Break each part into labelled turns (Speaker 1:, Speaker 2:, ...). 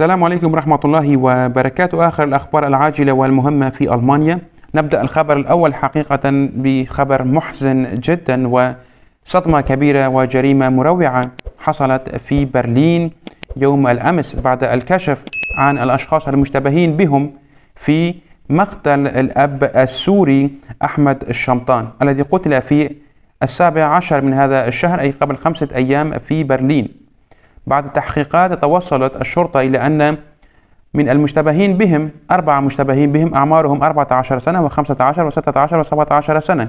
Speaker 1: السلام عليكم ورحمة الله وبركاته آخر الأخبار العاجلة والمهمة في ألمانيا نبدأ الخبر الأول حقيقة بخبر محزن جدا وصدمة كبيرة وجريمة مروعة حصلت في برلين يوم الأمس بعد الكشف عن الأشخاص المشتبهين بهم في مقتل الأب السوري أحمد الشمطان الذي قتل في السابع عشر من هذا الشهر أي قبل خمسة أيام في برلين بعد التحقيقات توصلت الشرطة إلى أن من المشتبهين بهم أربعة مشتبهين بهم أعمارهم 14 سنة و15 و16 و17 سنة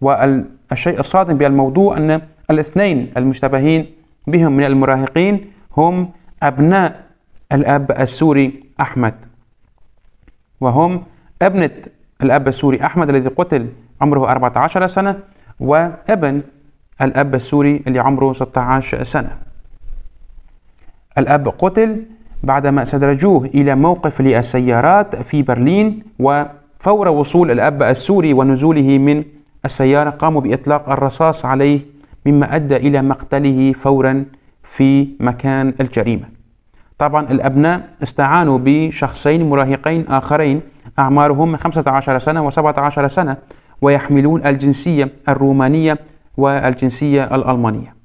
Speaker 1: والشيء الصادم بالموضوع أن الاثنين المشتبهين بهم من المراهقين هم أبناء الأب السوري أحمد وهم ابنة الأب السوري أحمد الذي قتل عمره 14 سنة وابن الأب السوري اللي عمره 16 سنة الأب قتل بعدما استدرجوه إلى موقف للسيارات في برلين وفور وصول الأب السوري ونزوله من السيارة قاموا بإطلاق الرصاص عليه مما أدى إلى مقتله فورا في مكان الجريمة طبعا الأبناء استعانوا بشخصين مراهقين آخرين أعمارهم 15 سنة و17 سنة ويحملون الجنسية الرومانية والجنسية الألمانية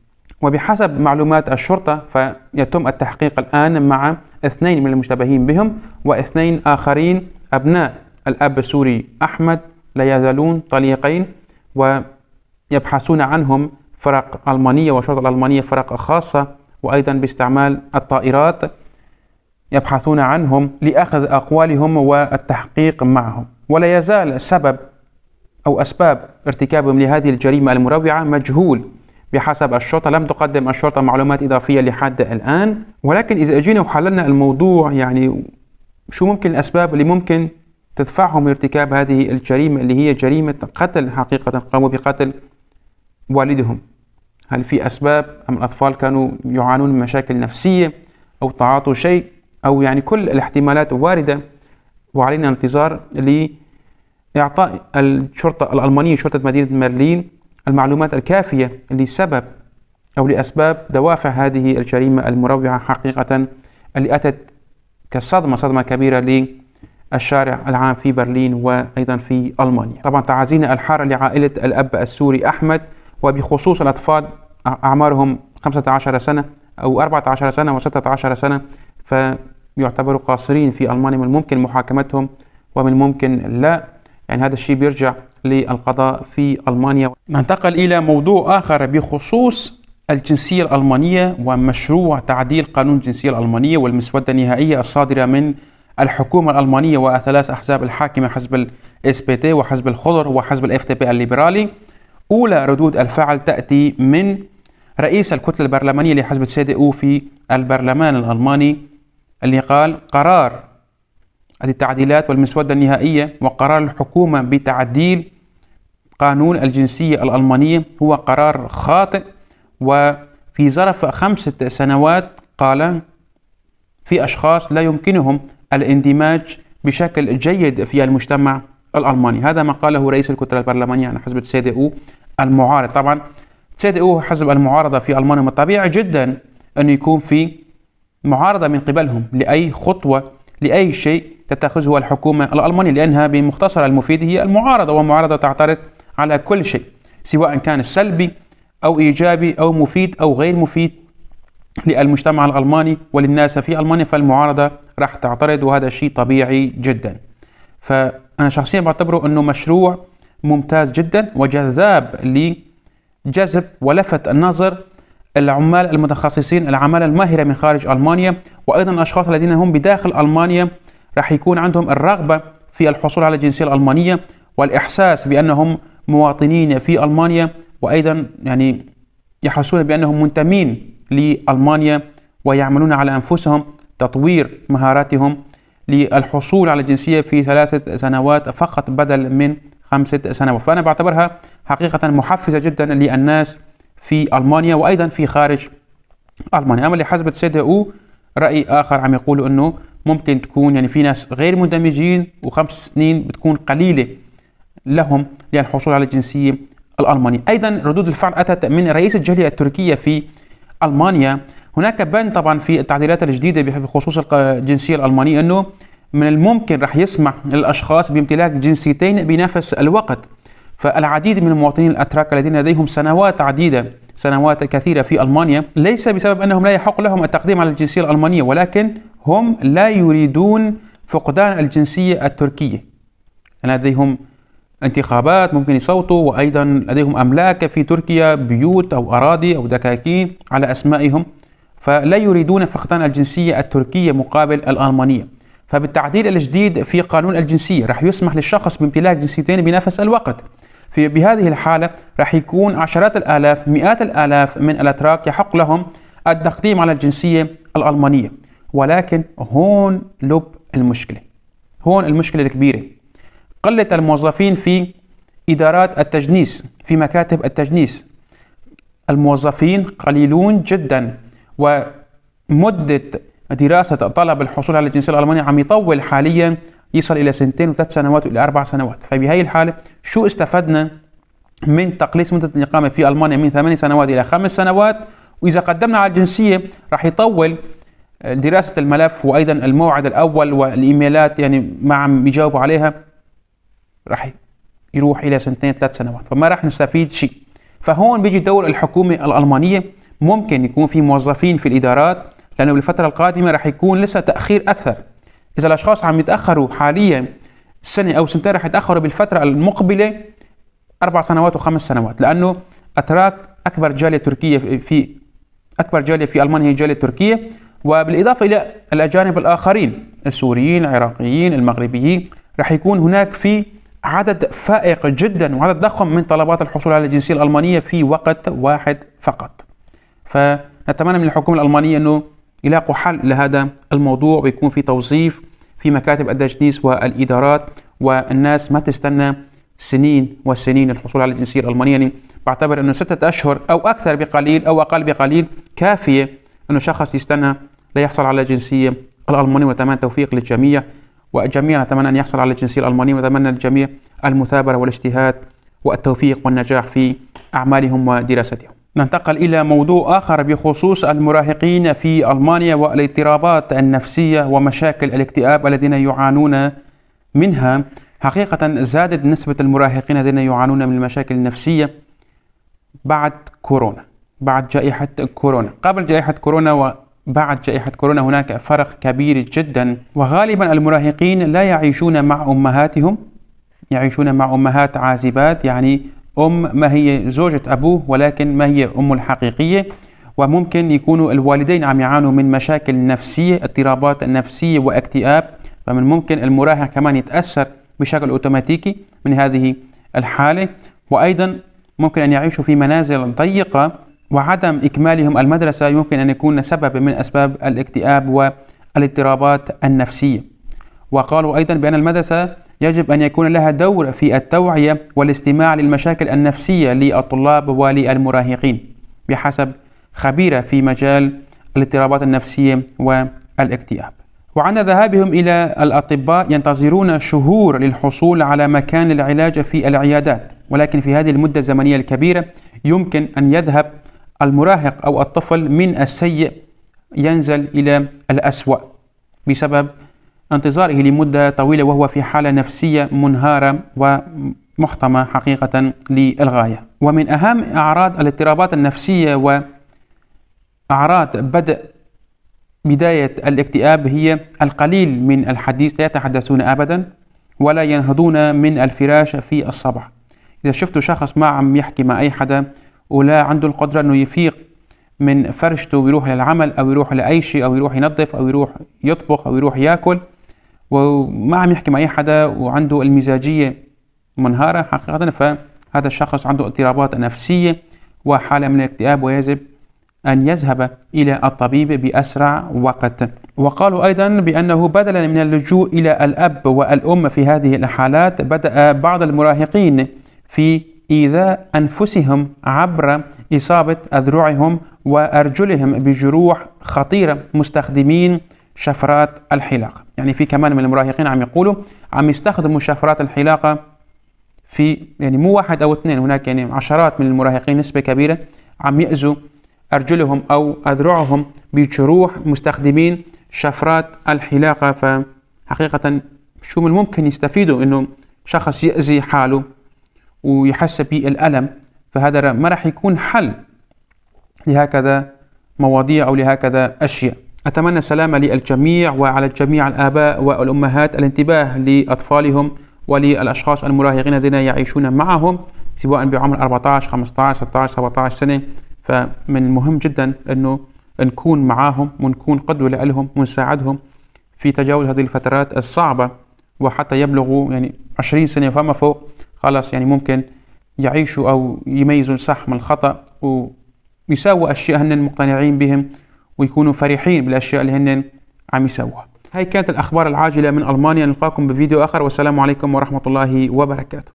Speaker 1: وبحسب معلومات الشرطة فيتم التحقيق الآن مع اثنين من المشتبهين بهم واثنين آخرين أبناء الأب السوري أحمد لا يزالون طليقين ويبحثون عنهم فرق ألمانية والشرطة الألمانية فرق خاصة وأيضا باستعمال الطائرات يبحثون عنهم لأخذ أقوالهم والتحقيق معهم ولا يزال سبب أو أسباب ارتكابهم لهذه الجريمة المروعة مجهول بحسب الشرطة لم تقدم الشرطة معلومات إضافية لحد الآن ولكن إذا أجينا وحللنا الموضوع يعني شو ممكن الأسباب اللي ممكن تدفعهم لارتكاب هذه الجريمة اللي هي جريمة قتل حقيقة قاموا بقتل والدهم هل في أسباب أم الأطفال كانوا يعانون من مشاكل نفسية أو تعاطوا شيء أو يعني كل الاحتمالات واردة وعلينا انتظار لإعطاء الشرطة الألمانية شرطة مدينة برلين المعلومات الكافية لسبب أو لأسباب دوافع هذه الجريمة المروعة حقيقة اللي أتت كصدمة صدمة كبيرة للشارع العام في برلين وأيضا في ألمانيا طبعا تعازينا الحارة لعائلة الأب السوري أحمد وبخصوص الأطفال أعمارهم 15 سنة أو 14 سنة و16 سنة فيعتبروا قاصرين في ألمانيا من الممكن محاكمتهم ومن الممكن لا يعني هذا الشيء بيرجع للقضاء في ألمانيا ننتقل إلى موضوع آخر بخصوص الجنسية الألمانية ومشروع تعديل قانون الجنسية الألمانية والمسودة النهائية الصادرة من الحكومة الألمانية وثلاث أحزاب الحاكمة حزب الاس بي تي وحزب الخضر وحزب الاف تي بي الليبرالي أولى ردود الفعل تأتي من رئيس الكتلة البرلمانية لحزب السي دي أو في البرلمان الألماني اللي قال قرار التعديلات والمسودة النهائية وقرار الحكومة بتعديل قانون الجنسية الألمانية هو قرار خاطئ وفي ظرف خمسة سنوات قال في أشخاص لا يمكنهم الاندماج بشكل جيد في المجتمع الألماني هذا ما قاله رئيس الكتلة البرلمانية عن حزب أو المعارض طبعا أو حزب المعارضة في ألمانيا من الطبيعي جدا أن يكون في معارضة من قبلهم لأي خطوة لأي شيء تتخذه الحكومة الألمانية لأنها بمختصر المفيد هي المعارضة والمعارضة تعترض على كل شيء سواء كان سلبي أو إيجابي أو مفيد أو غير مفيد للمجتمع الألماني وللناس في ألمانيا فالمعارضة راح تعترض وهذا شيء طبيعي جدا فأنا شخصيا بعتبره أنه مشروع ممتاز جدا وجذاب لجذب ولفت النظر العمال المتخصصين العمالة الماهرة من خارج ألمانيا وأيضا الأشخاص الذين هم بداخل ألمانيا راح يكون عندهم الرغبة في الحصول على الجنسية الألمانية والإحساس بأنهم مواطنين في ألمانيا وأيضا يعني يحسون بأنهم منتمين لألمانيا ويعملون على أنفسهم تطوير مهاراتهم للحصول على الجنسية في ثلاثة سنوات فقط بدل من خمسة سنوات فأنا بعتبرها حقيقة محفزة جدا للناس في ألمانيا وأيضا في خارج ألمانيا أما اللي السيدة دي أو رأي آخر عم يقول أنه ممكن تكون يعني في ناس غير مندمجين وخمس سنين بتكون قليله لهم لان على الجنسيه الالمانيه، ايضا ردود الفعل اتت من رئيس الجاليه التركيه في المانيا، هناك بند طبعا في التعديلات الجديده بخصوص الجنسيه الالمانيه انه من الممكن رح يسمح للاشخاص بامتلاك جنسيتين بنفس الوقت، فالعديد من المواطنين الاتراك الذين لديهم سنوات عديده سنوات كثيرة في ألمانيا ليس بسبب أنهم لا يحق لهم التقديم على الجنسية الألمانية ولكن هم لا يريدون فقدان الجنسية التركية يعني لديهم انتخابات ممكن يصوتوا وأيضا لديهم أملاك في تركيا بيوت أو أراضي أو دكاكين على أسمائهم فلا يريدون فقدان الجنسية التركية مقابل الألمانية فبالتعديل الجديد في قانون الجنسية راح يسمح للشخص بامتلاك جنسيتين بنفس الوقت في بهذه الحالة راح يكون عشرات الآلاف مئات الآلاف من الأتراك يحق لهم التقديم على الجنسية الألمانية ولكن هون لب المشكلة هون المشكلة الكبيرة قلة الموظفين في إدارات التجنيس في مكاتب التجنيس الموظفين قليلون جدا ومدة دراسة طلب الحصول على الجنسية الألمانية عم يطول حاليا يصل الى سنتين وثلاث سنوات والى اربع سنوات فبهي الحاله شو استفدنا من تقليص مده الاقامه في المانيا من ثمان سنوات الى خمس سنوات واذا قدمنا على الجنسيه راح يطول آه، دراسه الملف وايضا الموعد الاول والايميلات يعني ما عم يجاوبوا عليها راح يروح الى سنتين ثلاث سنوات فما راح نستفيد شيء فهون بيجي دور الحكومه الالمانيه ممكن يكون في موظفين في الادارات لانه بالفتره القادمه راح يكون لسه تاخير اكثر اذا الاشخاص عم يتاخروا حاليا سنه او سنتين رح يتاخروا بالفتره المقبله اربع سنوات وخمس سنوات لانه اتراك اكبر جاليه تركيه في اكبر جاليه في المانيا هي الجاليه التركيه وبالاضافه الى الاجانب الاخرين السوريين العراقيين المغربيين رح يكون هناك في عدد فائق جدا وعدد ضخم من طلبات الحصول على الجنسيه الالمانيه في وقت واحد فقط فنتمنى من الحكومه الالمانيه انه يلاقوا حل لهذا الموضوع ويكون في توظيف في مكاتب التجنيس والادارات والناس ما تستنى سنين وسنين الحصول على الجنسيه الالمانيه يعني بعتبر انه سته اشهر او اكثر بقليل او اقل بقليل كافيه انه شخص يستنى ليحصل على الجنسيه الالمانيه ونتمنى التوفيق للجميع والجميع نتمنى ان يحصل على الجنسيه الالمانيه ونتمنى للجميع المثابره والاجتهاد والتوفيق والنجاح في اعمالهم ودراستهم ننتقل إلى موضوع آخر بخصوص المراهقين في ألمانيا والاضطرابات النفسية ومشاكل الاكتئاب الذين يعانون منها حقيقة زادت نسبة المراهقين الذين يعانون من المشاكل النفسية بعد كورونا بعد جائحة كورونا قبل جائحة كورونا وبعد جائحة كورونا هناك فرق كبير جدا وغالبا المراهقين لا يعيشون مع أمهاتهم يعيشون مع أمهات عازبات يعني أم ما هي زوجة أبوه ولكن ما هي أمه الحقيقية وممكن يكونوا الوالدين عم يعانوا من مشاكل نفسية اضطرابات نفسية واكتئاب فمن ممكن المراهق كمان يتأثر بشكل أوتوماتيكي من هذه الحالة وأيضا ممكن أن يعيشوا في منازل ضيقة وعدم إكمالهم المدرسة يمكن أن يكون سبب من أسباب الاكتئاب والاضطرابات النفسية وقالوا أيضا بأن المدرسة يجب أن يكون لها دور في التوعية والاستماع للمشاكل النفسية للطلاب وللمراهقين بحسب خبيرة في مجال الاضطرابات النفسية والاكتئاب وعند ذهابهم إلى الأطباء ينتظرون شهور للحصول على مكان العلاج في العيادات ولكن في هذه المدة الزمنية الكبيرة يمكن أن يذهب المراهق أو الطفل من السيء ينزل إلى الأسوأ بسبب انتظاره لمدة طويلة وهو في حالة نفسية منهارة ومحتمة حقيقة للغاية ومن أهم أعراض الاضطرابات النفسية وأعراض بدء بداية الاكتئاب هي القليل من الحديث لا يتحدثون أبدا ولا ينهضون من الفراش في الصباح إذا شفت شخص ما عم يحكي مع أي حدا ولا عنده القدرة أنه يفيق من فرشته ويروح للعمل أو يروح لأي شيء أو يروح ينظف أو يروح يطبخ أو يروح يأكل وما عم يحكي مع اي حدا وعنده المزاجيه منهاره حقيقه فهذا الشخص عنده اضطرابات نفسيه وحاله من الاكتئاب ويجب أن يذهب إلى الطبيب بأسرع وقت وقالوا أيضا بأنه بدلا من اللجوء إلى الأب والأم في هذه الحالات بدأ بعض المراهقين في إيذاء أنفسهم عبر إصابة أذرعهم وأرجلهم بجروح خطيرة مستخدمين شفرات الحلاق يعني في كمان من المراهقين عم يقولوا عم يستخدموا شفرات الحلاقة في يعني مو واحد أو اثنين هناك يعني عشرات من المراهقين نسبة كبيرة عم يأذوا أرجلهم أو أذرعهم بجروح مستخدمين شفرات الحلاقة فحقيقة شو من ممكن يستفيدوا إنه شخص يأذي حاله ويحس بالألم فهذا ما راح يكون حل لهكذا مواضيع أو لهكذا أشياء أتمنى السلامة للجميع وعلى الجميع الآباء والأمهات الانتباه لأطفالهم وللأشخاص المراهقين الذين يعيشون معهم سواء بعمر 14 15 16 17 سنة فمن المهم جدا أنه نكون معاهم ونكون قدوة لهم ونساعدهم في تجاوز هذه الفترات الصعبة وحتى يبلغوا يعني 20 سنة فما فوق خلاص يعني ممكن يعيشوا أو يميزوا الصح من الخطأ ويساووا أشياء هن مقتنعين بهم ويكونوا فرحين بالاشياء اللي هن عم يسووها هاي كانت الاخبار العاجله من المانيا نلقاكم بفيديو اخر والسلام عليكم ورحمه الله وبركاته